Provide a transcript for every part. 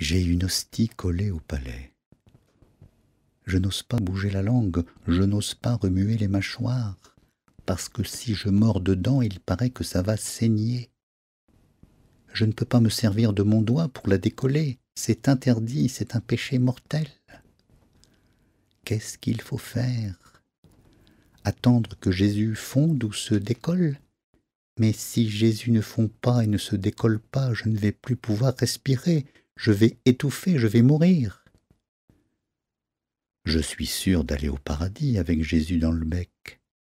j'ai une hostie collée au palais. Je n'ose pas bouger la langue, je n'ose pas remuer les mâchoires, parce que si je mords dedans, il paraît que ça va saigner. Je ne peux pas me servir de mon doigt pour la décoller, c'est interdit, c'est un péché mortel. Qu'est-ce qu'il faut faire Attendre que Jésus fonde ou se décolle Mais si Jésus ne fond pas et ne se décolle pas, je ne vais plus pouvoir respirer, je vais étouffer, je vais mourir. Je suis sûr d'aller au paradis avec Jésus dans le bec.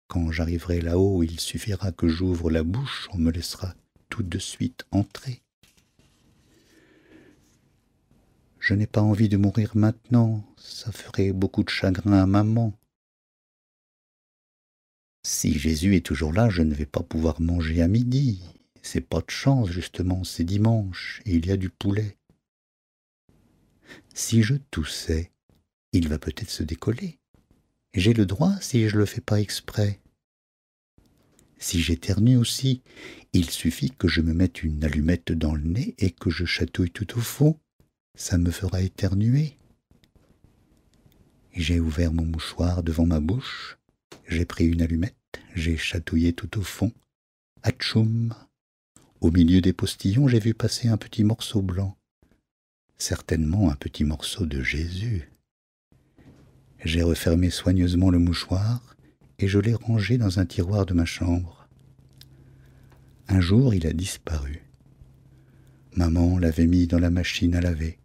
Quand j'arriverai là-haut, il suffira que j'ouvre la bouche, on me laissera tout de suite entrer. Je n'ai pas envie de mourir maintenant, ça ferait beaucoup de chagrin à maman. Si Jésus est toujours là, je ne vais pas pouvoir manger à midi. C'est pas de chance, justement, c'est dimanche, et il y a du poulet. Si je toussais, il va peut-être se décoller. J'ai le droit si je le fais pas exprès. Si j'éternue aussi, il suffit que je me mette une allumette dans le nez et que je chatouille tout au fond. Ça me fera éternuer. J'ai ouvert mon mouchoir devant ma bouche, j'ai pris une allumette, j'ai chatouillé tout au fond. Atchoum Au milieu des postillons, j'ai vu passer un petit morceau blanc certainement un petit morceau de Jésus. J'ai refermé soigneusement le mouchoir et je l'ai rangé dans un tiroir de ma chambre. Un jour, il a disparu. Maman l'avait mis dans la machine à laver.